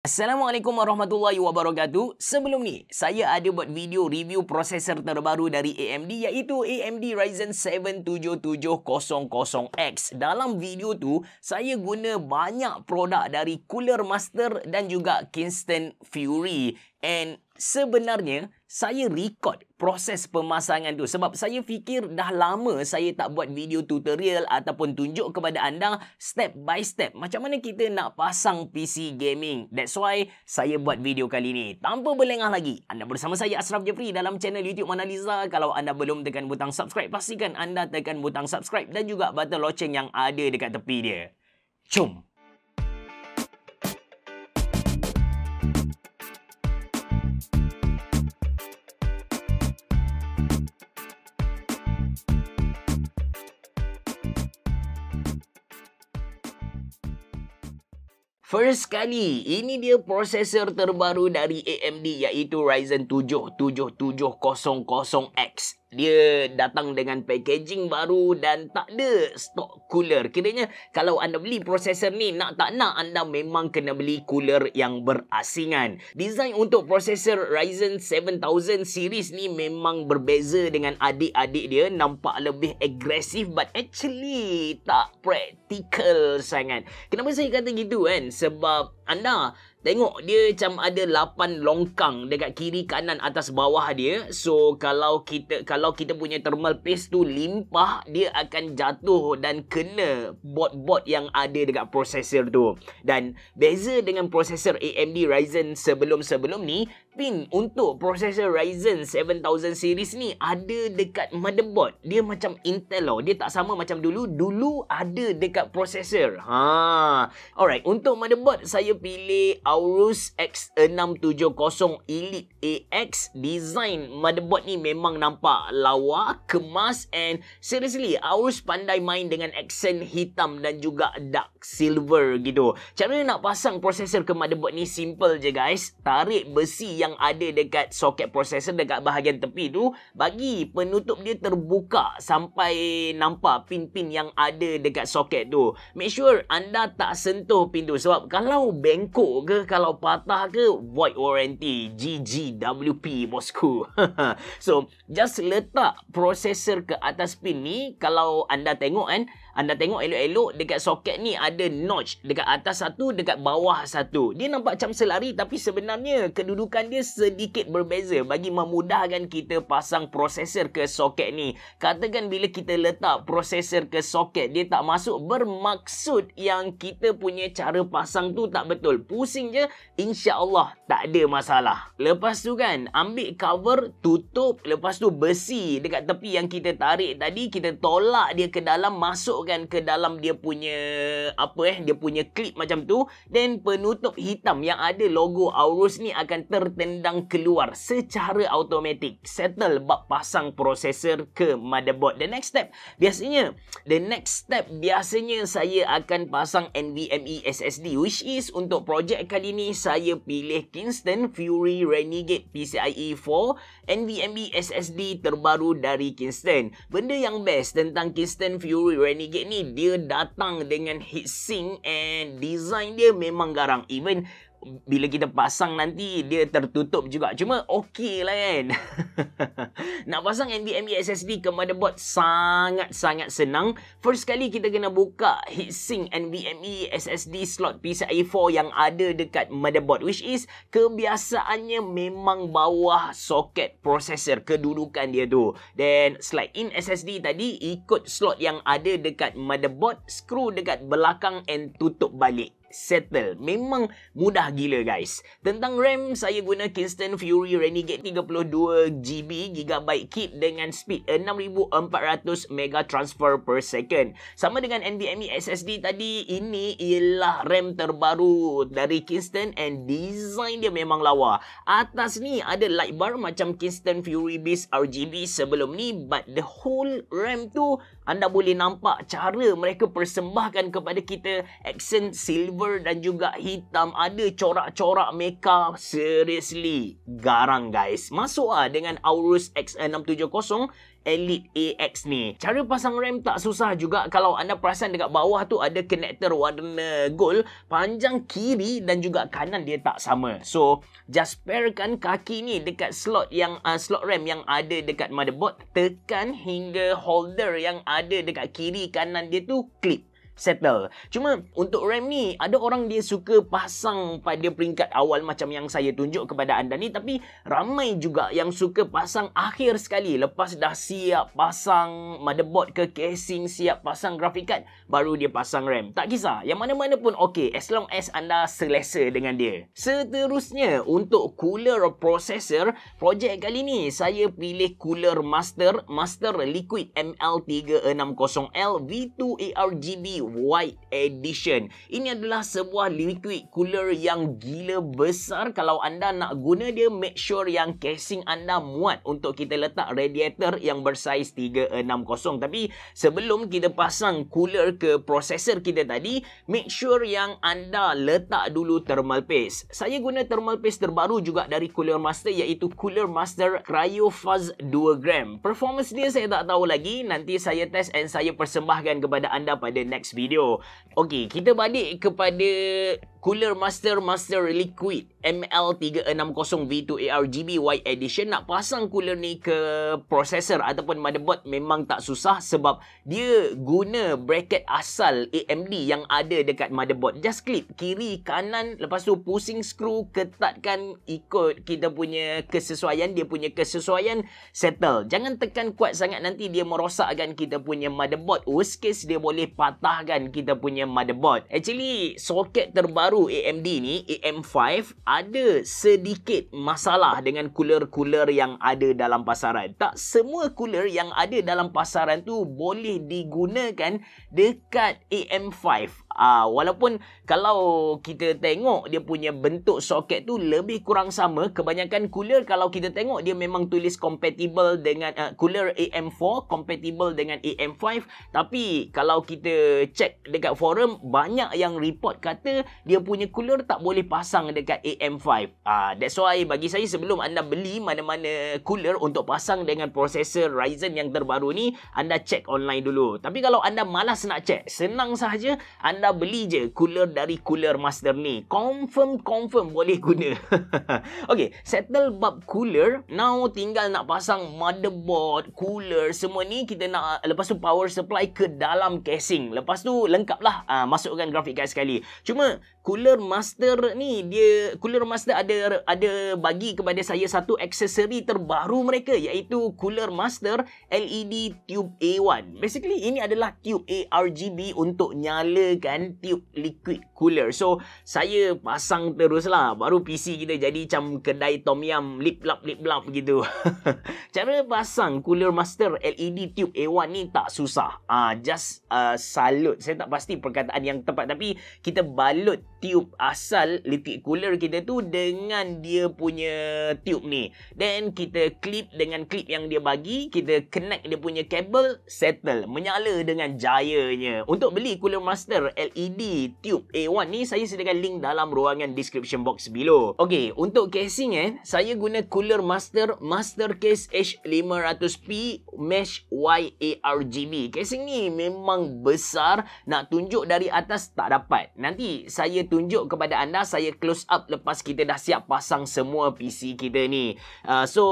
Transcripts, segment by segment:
Assalamualaikum warahmatullahi wabarakatuh. Sebelum ni, saya ada buat video review prosesor terbaru dari AMD iaitu AMD Ryzen 7 7700X. Dalam video tu, saya guna banyak produk dari Cooler Master dan juga Kingston Fury and sebenarnya saya record proses pemasangan tu sebab saya fikir dah lama saya tak buat video tutorial ataupun tunjuk kepada anda step by step macam mana kita nak pasang PC gaming. That's why saya buat video kali ni. Tanpa berlengah lagi, anda bersama saya Asraf Jeffrey dalam channel YouTube Manaliza. Kalau anda belum tekan butang subscribe, pastikan anda tekan butang subscribe dan juga butang loceng yang ada dekat tepi dia. Jom! First kali, ini dia prosesor terbaru dari AMD iaitu Ryzen 7 7700X dia datang dengan packaging baru dan tak ada stok cooler. Kiranya kalau anda beli processor ni nak tak nak anda memang kena beli cooler yang berasingan. Design untuk processor Ryzen 7000 series ni memang berbeza dengan adik-adik dia. Nampak lebih agresif but actually tak practical sangat. Kenapa saya kata gitu kan? Sebab anda Tengok dia macam ada 8 longkang dekat kiri kanan atas bawah dia. So kalau kita kalau kita punya thermal paste tu limpah, dia akan jatuh dan kena bot-bot yang ada dekat prosesor tu. Dan beza dengan prosesor AMD Ryzen sebelum-sebelum ni, pin untuk processor Ryzen 7000 series ni ada dekat motherboard. Dia macam Intel lah. Dia tak sama macam dulu. Dulu ada dekat processor. Ha. Alright, untuk motherboard saya pilih Aorus X670 Elite AX. Design motherboard ni memang nampak lawa, kemas and seriously Aorus pandai main dengan aksen hitam dan juga dark silver gitu. Cara nak pasang processor ke motherboard ni simple je guys. Tarik besi yang ada dekat soket processor dekat bahagian tepi tu bagi penutup dia terbuka sampai nampak pin-pin yang ada dekat soket tu make sure anda tak sentuh pintu sebab kalau bengkok ke kalau patah ke void warranty GGWP bosku so just letak processor ke atas pin ni kalau anda tengok kan anda tengok elok-elok dekat soket ni ada notch dekat atas satu dekat bawah satu. Dia nampak macam selari tapi sebenarnya kedudukan dia sedikit berbeza bagi memudahkan kita pasang prosesor ke soket ni. Katakan bila kita letak prosesor ke soket dia tak masuk bermaksud yang kita punya cara pasang tu tak betul. Pusing je insya-Allah tak ada masalah. Lepas tu kan ambil cover tutup lepas tu besi dekat tepi yang kita tarik tadi kita tolak dia ke dalam masuk kan ke dalam dia punya apa eh dia punya klip macam tu dan penutup hitam yang ada logo Aurus ni akan tertendang keluar secara automatik settle bab pasang prosesor ke motherboard the next step biasanya the next step biasanya saya akan pasang NVMe SSD which is untuk projek kali ni saya pilih Kingston Fury Renegade PCIe 4 NVMe SSD terbaru dari Kingston benda yang best tentang Kingston Fury Renegade Seagate ni dia datang dengan heatsink and design dia memang garang. Even bila kita pasang nanti dia tertutup juga cuma okey lah kan nak pasang NVMe SSD ke motherboard sangat-sangat senang first kali kita kena buka heatsink NVMe SSD slot PCIe 4 yang ada dekat motherboard which is kebiasaannya memang bawah soket processor kedudukan dia tu then slide in SSD tadi ikut slot yang ada dekat motherboard screw dekat belakang and tutup balik settle. Memang mudah gila guys. Tentang RAM, saya guna Kingston Fury Renegade 32GB gigabyte kit dengan speed 6400 mega transfer per second. Sama dengan NVMe SSD tadi, ini ialah RAM terbaru dari Kingston and design dia memang lawa. Atas ni ada light bar macam Kingston Fury Beast RGB sebelum ni but the whole RAM tu anda boleh nampak cara mereka persembahkan kepada kita aksen silver dan juga hitam ada corak-corak meka seriously garang guys masuklah dengan Aurus X670 Elite AX ni. Cara pasang rem tak susah juga kalau anda perasan dekat bawah tu ada connector warna gold panjang kiri dan juga kanan dia tak sama. So, just pairkan kaki ni dekat slot yang uh, slot rem yang ada dekat motherboard, tekan hingga holder yang ada dekat kiri kanan dia tu clip settle. Cuma untuk RAM ni ada orang dia suka pasang pada peringkat awal macam yang saya tunjuk kepada anda ni tapi ramai juga yang suka pasang akhir sekali lepas dah siap pasang motherboard ke casing siap pasang graphic card baru dia pasang RAM. Tak kisah yang mana-mana pun okey as long as anda selesa dengan dia. Seterusnya untuk cooler processor projek kali ni saya pilih cooler master master liquid ML360L V2 ARGB White Edition. Ini adalah sebuah liquid cooler yang gila besar. Kalau anda nak guna dia, make sure yang casing anda muat untuk kita letak radiator yang bersaiz 360. Tapi sebelum kita pasang cooler ke processor kita tadi, make sure yang anda letak dulu thermal paste. Saya guna thermal paste terbaru juga dari Cooler Master iaitu Cooler Master Cryofuzz 2 gram. Performance dia saya tak tahu lagi. Nanti saya test and saya persembahkan kepada anda pada next video video. Okey, kita balik kepada Cooler Master Master Liquid ML360V2 ARGB White Edition nak pasang cooler ni ke processor ataupun motherboard memang tak susah sebab dia guna bracket asal AMD yang ada dekat motherboard. Just clip kiri kanan lepas tu pusing screw ketatkan ikut kita punya kesesuaian dia punya kesesuaian settle. Jangan tekan kuat sangat nanti dia merosakkan kita punya motherboard. Worst case dia boleh patahkan kita punya motherboard. Actually socket terbaru baru AMD ni, AM5 ada sedikit masalah dengan cooler-cooler yang ada dalam pasaran. Tak semua cooler yang ada dalam pasaran tu boleh digunakan dekat AM5. Uh, walaupun kalau kita tengok dia punya bentuk soket tu lebih kurang sama. Kebanyakan cooler kalau kita tengok dia memang tulis compatible dengan uh, cooler AM4 compatible dengan AM5. Tapi kalau kita check dekat forum banyak yang report kata dia punya cooler tak boleh pasang dekat AM5. Uh, ah, that's why bagi saya sebelum anda beli mana-mana cooler untuk pasang dengan processor Ryzen yang terbaru ni anda check online dulu. Tapi kalau anda malas nak check senang sahaja anda beli je cooler dari cooler master ni confirm confirm boleh guna Okay, settle bab cooler now tinggal nak pasang motherboard cooler semua ni kita nak ah, lepas tu power supply ke dalam casing lepas tu lengkap lah uh, ah, masukkan grafik card sekali cuma cooler master ni dia cooler master ada ada bagi kepada saya satu aksesori terbaru mereka iaitu cooler master LED tube A1 basically ini adalah tube A RGB untuk nyalakan dengan tube liquid cooler. So, saya pasang terus lah. Baru PC kita jadi macam kedai Tom Yum lip-lap-lip-lap gitu. Cara pasang cooler master LED tube A1 ni tak susah. Ah, uh, Just uh, salut. Saya tak pasti perkataan yang tepat. Tapi, kita balut tube asal liquid cooler kita tu dengan dia punya tube ni. Then, kita clip dengan clip yang dia bagi. Kita connect dia punya kabel. Settle. Menyala dengan jayanya. Untuk beli Cooler Master LED tube A1 ni saya sediakan link dalam ruangan description box below. Okey, untuk casing eh, saya guna cooler master master case H500P mesh YARGB. Casing ni memang besar, nak tunjuk dari atas tak dapat. Nanti saya tunjuk kepada anda, saya close up lepas kita dah siap pasang semua PC kita ni. Uh, so,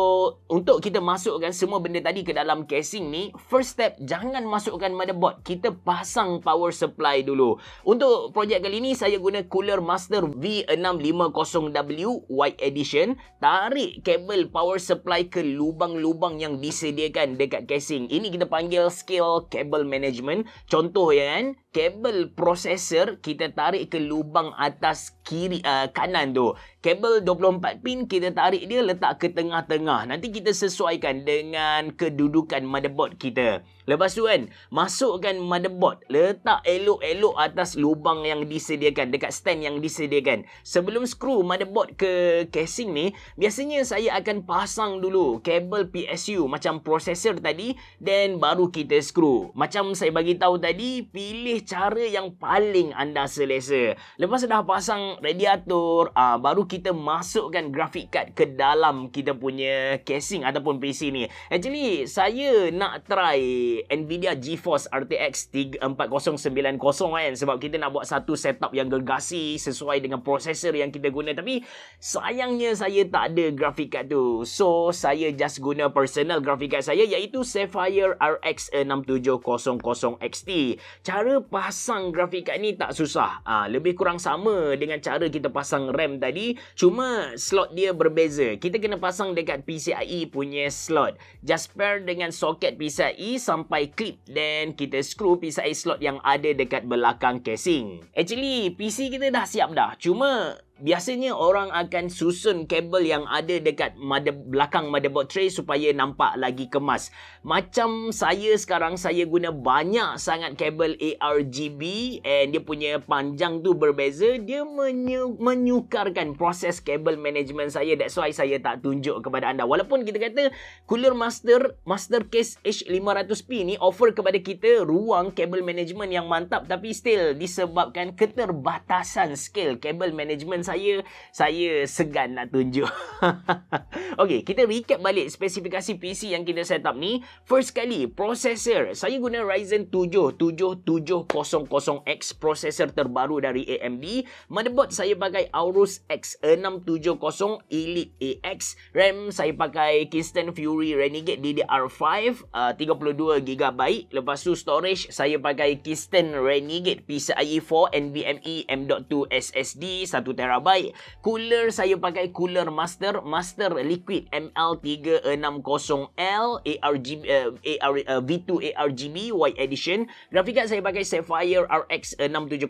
untuk kita masukkan semua benda tadi ke dalam casing ni, first step jangan masukkan motherboard. Kita pasang power supply dulu. Untuk projek kali ni saya guna cooler Master V650W White Edition. Tarik kabel power supply ke lubang-lubang yang disediakan dekat casing. Ini kita panggil skill cable management. Contoh ya kan, kabel processor kita tarik ke lubang atas kiri uh, kanan tu. Kabel 24 pin kita tarik dia letak ke tengah-tengah. Nanti kita sesuaikan dengan kedudukan motherboard kita. Lepas tu kan, masukkan motherboard. Letak elok-elok atas lubang yang disediakan. Dekat stand yang disediakan. Sebelum skru motherboard ke casing ni, biasanya saya akan pasang dulu kabel PSU macam processor tadi. Then baru kita skru. Macam saya bagi tahu tadi, pilih cara yang paling anda selesa. Lepas dah pasang radiator, uh, baru kita masukkan grafik card ke dalam kita punya casing ataupun PC ni. Actually, saya nak try Nvidia GeForce RTX 4090 kan sebab kita nak buat satu setup yang gergasi sesuai dengan processor yang kita guna tapi sayangnya saya tak ada grafik card tu. So, saya just guna personal grafik card saya iaitu Sapphire RX 6700 XT. Cara pasang grafikkad ni tak susah. ha, lebih kurang sama dengan cara kita pasang RAM tadi, cuma slot dia berbeza. Kita kena pasang dekat PCIe punya slot. Just pair dengan soket PCIe sampai clip then kita screw PCIe slot yang ada dekat belakang casing. Actually, PC kita dah siap dah. Cuma biasanya orang akan susun kabel yang ada dekat mother, belakang motherboard tray supaya nampak lagi kemas. Macam saya sekarang, saya guna banyak sangat kabel ARGB and dia punya panjang tu berbeza. Dia menyu- menyukarkan proses kabel management saya. That's why saya tak tunjuk kepada anda. Walaupun kita kata Cooler Master, Master Case H500P ni offer kepada kita ruang kabel management yang mantap tapi still disebabkan keterbatasan skill kabel management saya saya segan nak tunjuk. Okey, kita recap balik spesifikasi PC yang kita set up ni. First kali, processor. Saya guna Ryzen 7 7700X processor terbaru dari AMD. Motherboard saya pakai Aorus X670 Elite AX. RAM saya pakai Kingston Fury Renegade DDR5 uh, 32GB. Lepas tu storage saya pakai Kingston Renegade PCIe 4 NVMe M.2 SSD 1TB terbaik. Cooler saya pakai cooler Master Master Liquid ML360L ARGB uh, eh, AR, uh, eh, V2 ARGB White Edition. Grafik card saya pakai Sapphire RX 6700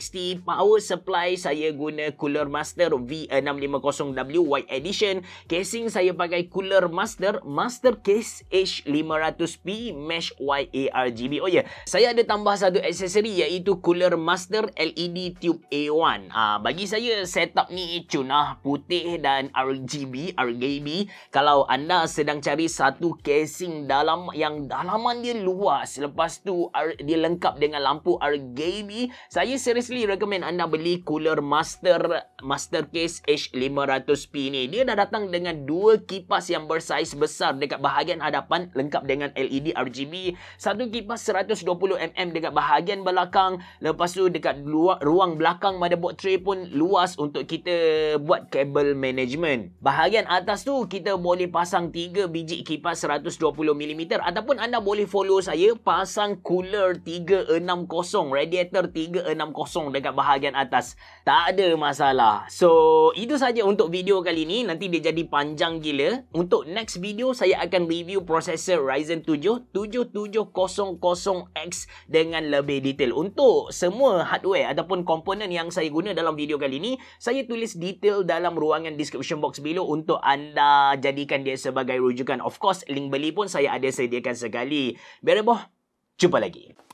XT. Power supply saya guna cooler Master V650W White Edition. Casing saya pakai cooler Master Master Case H500P Mesh White ARGB. Oh ya, yeah. saya ada tambah satu aksesori iaitu cooler Master LED Tube A1. Ah ha, bagi saya saya setup ni cuna putih dan RGB, RGB. Kalau anda sedang cari satu casing dalam yang dalaman dia luas, lepas tu dia lengkap dengan lampu RGB, saya seriously recommend anda beli cooler Master Master Case H500P ni. Dia dah datang dengan dua kipas yang bersaiz besar dekat bahagian hadapan lengkap dengan LED RGB. Satu kipas 120mm dekat bahagian belakang, lepas tu dekat luar, ruang belakang motherboard tray pun luas luas untuk kita buat kabel management. Bahagian atas tu kita boleh pasang 3 biji kipas 120mm ataupun anda boleh follow saya pasang cooler 360, radiator 360 dekat bahagian atas. Tak ada masalah. So, itu saja untuk video kali ni. Nanti dia jadi panjang gila. Untuk next video, saya akan review processor Ryzen 7 7700X dengan lebih detail. Untuk semua hardware ataupun komponen yang saya guna dalam video kali ni, ini saya tulis detail dalam ruangan description box below untuk anda jadikan dia sebagai rujukan of course link beli pun saya ada sediakan sekali bereboh jumpa lagi